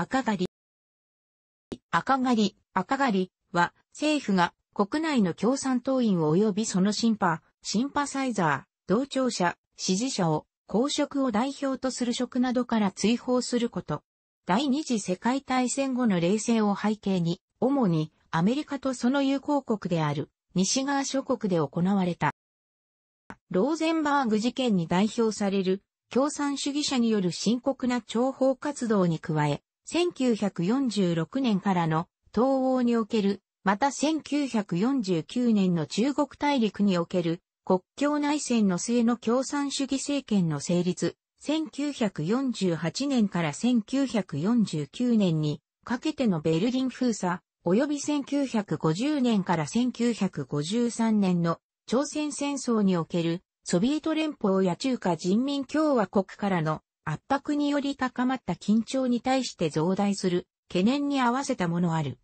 赤狩り。赤狩り、赤狩りは政府が国内の共産党員及びその審判、シンパサイザー、同調者、支持者を公職を代表とする職などから追放すること。第二次世界大戦後の冷戦を背景に、主にアメリカとその友好国である西側諸国で行われた。ローゼンバーグ事件に代表される共産主義者による深刻な諜報活動に加え、1946年からの東欧における、また1949年の中国大陸における国境内戦の末の共産主義政権の成立、1948年から1949年にかけてのベルリン封鎖、及び1950年から1953年の朝鮮戦争におけるソビエト連邦や中華人民共和国からの圧迫により高まった緊張に対して増大する懸念に合わせたものある。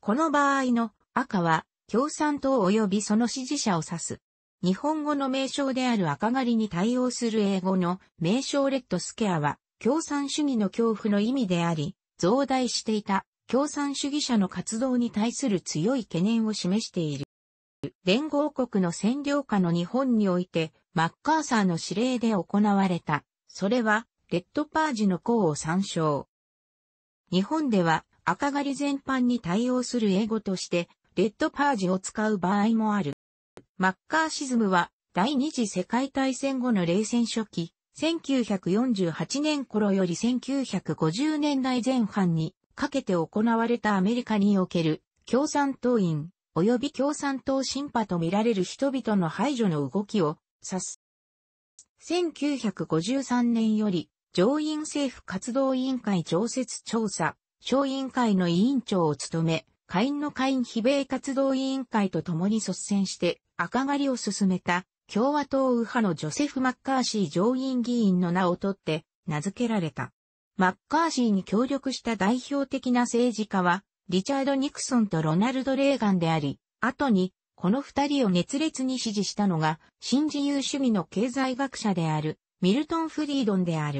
この場合の赤は共産党及びその支持者を指す。日本語の名称である赤狩りに対応する英語の名称レッドスケアは共産主義の恐怖の意味であり、増大していた共産主義者の活動に対する強い懸念を示している。連合国の占領下の日本においてマッカーサーの指令で行われた。それはレッドパージの項を参照。日本では赤狩り全般に対応する英語として、レッドパージを使う場合もある。マッカーシズムは第二次世界大戦後の冷戦初期、1948年頃より1950年代前半にかけて行われたアメリカにおける共産党員及び共産党審派と見られる人々の排除の動きを指す。1953年より上院政府活動委員会常設調査、小委員会の委員長を務め、下院の下院非米活動委員会と共に率先して赤狩りを進めた共和党右派のジョセフ・マッカーシー上院議員の名を取って名付けられた。マッカーシーに協力した代表的な政治家は、リチャード・ニクソンとロナルド・レーガンであり、後に、この二人を熱烈に支持したのが、新自由主義の経済学者である、ミルトン・フリードンである。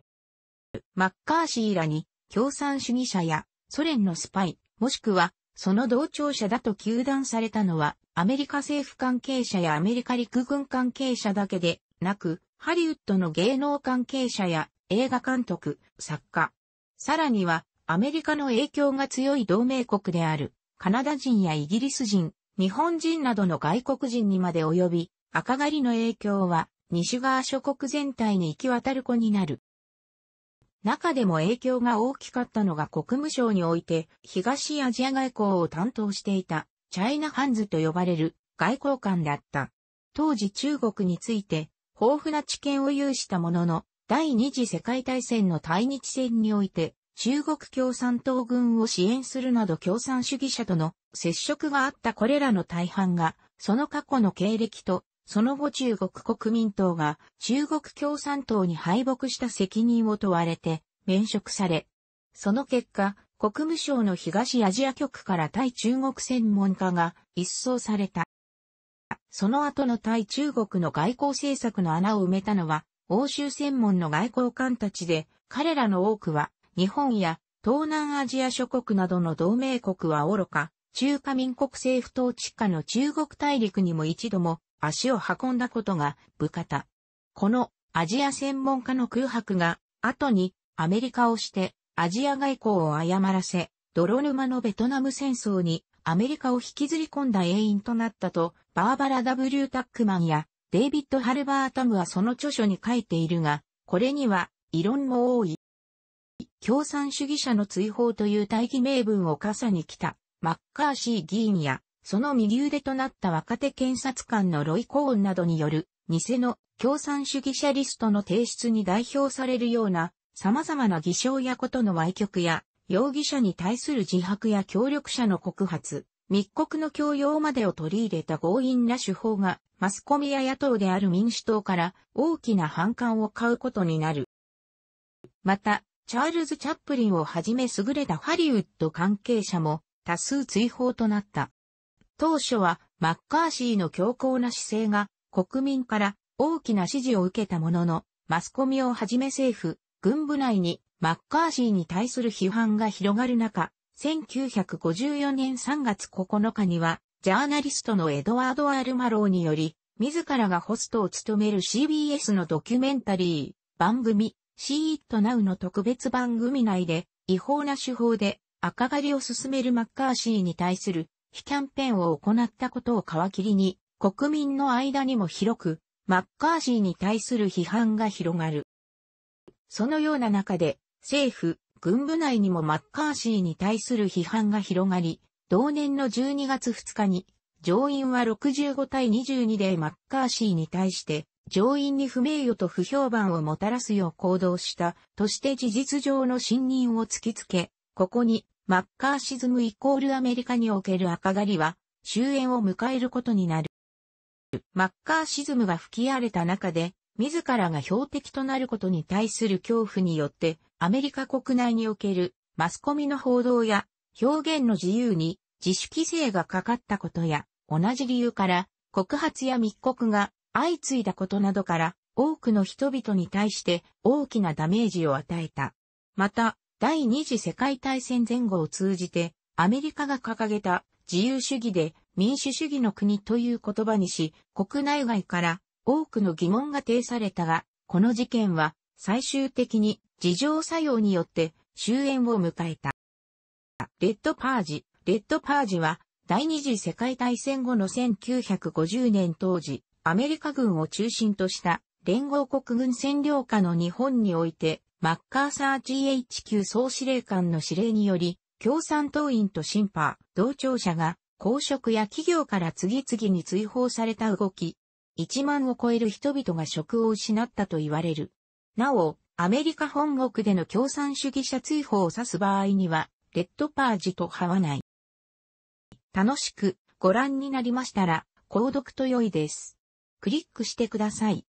マッカーシーらに共産主義者やソ連のスパイ、もしくはその同調者だと糾弾されたのはアメリカ政府関係者やアメリカ陸軍関係者だけでなく、ハリウッドの芸能関係者や映画監督、作家。さらにはアメリカの影響が強い同盟国であるカナダ人やイギリス人、日本人などの外国人にまで及び、赤狩りの影響は西側諸国全体に行き渡る子になる。中でも影響が大きかったのが国務省において、東アジア外交を担当していた、チャイナハンズと呼ばれる外交官だった。当時中国について、豊富な知見を有したものの、第二次世界大戦の対日戦において、中国共産党軍を支援するなど共産主義者との接触があったこれらの大半が、その過去の経歴とその後中国国民党が中国共産党に敗北した責任を問われて免職され、その結果、国務省の東アジア局から対中国専門家が一掃された。その後の対中国の外交政策の穴を埋めたのは、欧州専門の外交官たちで、彼らの多くは、日本や東南アジア諸国などの同盟国は愚か、中華民国政府統治下の中国大陸にも一度も足を運んだことが部方。このアジア専門家の空白が後にアメリカをしてアジア外交を誤らせ、泥沼のベトナム戦争にアメリカを引きずり込んだ永遠となったと、バーバラ W. タックマンやデイビッド・ハルバータムはその著書に書いているが、これには異論も多い。共産主義者の追放という大義名分を傘に来たマッカーシー議員やその右腕となった若手検察官のロイ・コーンなどによる、偽の共産主義者リストの提出に代表されるような、様々な偽証やことの歪曲や、容疑者に対する自白や協力者の告発、密告の強要までを取り入れた強引な手法が、マスコミや野党である民主党から大きな反感を買うことになる。また、チャールズ・チャップリンをはじめ優れたハリウッド関係者も多数追放となった。当初はマッカーシーの強硬な姿勢が国民から大きな支持を受けたものの、マスコミをはじめ政府、軍部内にマッカーシーに対する批判が広がる中、1954年3月9日には、ジャーナリストのエドワード・アルマローにより、自らがホストを務める CBS のドキュメンタリー、番組、シー・イット・ナウの特別番組内で、違法な手法で赤狩りを進めるマッカーシーに対する非キャンペーンを行ったことを皮切りに、国民の間にも広く、マッカーシーに対する批判が広がる。そのような中で、政府、軍部内にもマッカーシーに対する批判が広がり、同年の12月2日に、上院は65対22でマッカーシーに対して、上院に不名誉と不評判をもたらすよう行動したとして事実上の信任を突きつけ、ここにマッカーシズムイコールアメリカにおける赤狩りは終焉を迎えることになる。マッカーシズムが吹き荒れた中で、自らが標的となることに対する恐怖によって、アメリカ国内におけるマスコミの報道や表現の自由に自主規制がかかったことや、同じ理由から告発や密告が相次いだことなどから、多くの人々に対して大きなダメージを与えた。また、第二次世界大戦前後を通じて、アメリカが掲げた自由主義で民主主義の国という言葉にし、国内外から多くの疑問が呈されたが、この事件は最終的に自浄作用によって終焉を迎えた。レッドパージ。レッドパージは第二次世界大戦後の1950年当時、アメリカ軍を中心とした連合国軍占領下の日本においてマッカーサー GHQ 総司令官の指令により、共産党員と審判、同庁者が、公職や企業から次々に追放された動き、1万を超える人々が職を失ったと言われる。なお、アメリカ本国での共産主義者追放を指す場合には、レッドパージとはわない。楽しくご覧になりましたら、購読と良いです。クリックしてください。